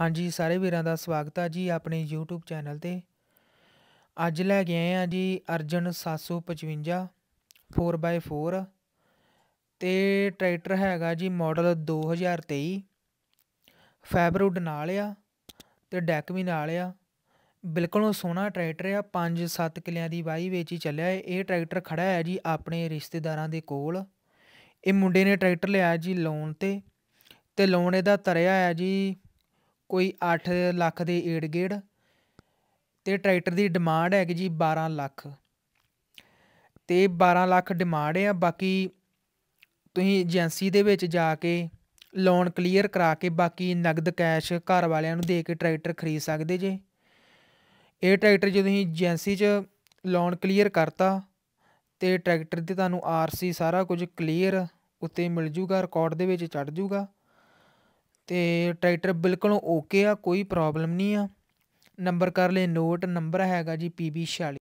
ਹਾਂਜੀ ਸਾਰੇ ਵੀਰਾਂ ਦਾ ਸਵਾਗਤ ਹੈ ਜੀ ਆਪਣੇ YouTube ਚੈਨਲ ਤੇ ਅੱਜ ਲੈ ਕੇ ਆਏ ਆ ਜੀ ਅਰਜਨ 755 4x4 ਤੇ ਟਰੈਕਟਰ ਹੈਗਾ ਜੀ ਮਾਡਲ 2023 ਫੈਬਰੂਡ ਨਾਲ ਆ ਤੇ ਡੈਕ ਵੀ ਨਾਲ ਆ ਬਿਲਕੁਲ ਸੋਹਣਾ ਟਰੈਕਟਰ ਆ 5-7 ਕਿਲਿਆਂ ਦੀ ਵਾਈ ਵਿੱਚ ਹੀ ਚੱਲਿਆ ਇਹ ਟਰੈਕਟਰ ਖੜਾ ਹੈ ਜੀ ਆਪਣੇ ਰਿਸ਼ਤੇਦਾਰਾਂ ਦੇ ਕੋਲ ਇਹ ਮੁੰਡੇ ਨੇ ਟਰੈਕਟਰ ਲਿਆ ਜੀ ਲੋਨ ਤੇ ਤੇ ਲੋਨ ਇਹਦਾ ਤਰਿਆ ਆ ਜੀ ਕੋਈ 8 ਲੱਖ ਦੇ ਏੜ ਗੇੜ ਤੇ ਟਰੈਕਟਰ ਦੀ ਡਿਮਾਂਡ ਹੈ ਕਿ ਜੀ 12 ਲੱਖ ਤੇ 12 ਲੱਖ ਡਿਮਾਂਡ ਹੈ ਬਾਕੀ ਤੁਸੀਂ ਏਜੰਸੀ ਦੇ ਵਿੱਚ ਜਾ ਕੇ ਲੋਨ ਕਲੀਅਰ ਕਰਾ ਕੇ ਬਾਕੀ ਨਗਦ ਕੈਸ਼ ਘਰ ਵਾਲਿਆਂ ਨੂੰ ਦੇ ਕੇ ਟਰੈਕਟਰ ਖਰੀਦ ਸਕਦੇ ਜੇ ਇਹ ਟਰੈਕਟਰ ਜੇ ਤੁਸੀਂ ਏਜੰਸੀ 'ਚ ਲੋਨ ਕਲੀਅਰ ਕਰਤਾ ਤੇ ਟਰੈਕਟਰ ਤੇ ਤੁਹਾਨੂੰ ਆਰਸੀ ਸਾਰਾ ਕੁਝ ਕਲੀਅਰ ਉੱਤੇ ਮਿਲ ਜੂਗਾ ਰਿਕਾਰਡ ਦੇ ਵਿੱਚ ਚੜ ਜੂਗਾ ਤੇ ਟਰੈਕਟਰ ਬਿਲਕੁਲ ਓਕੇ ਆ ਕੋਈ ਪ੍ਰੋਬਲਮ ਨਹੀਂ ਆ ਨੰਬਰ ਕਰ ਲੈ ਨੋਟ ਨੰਬਰ ਹੈਗਾ ਜੀ ਪੀਬੀ ਬੀ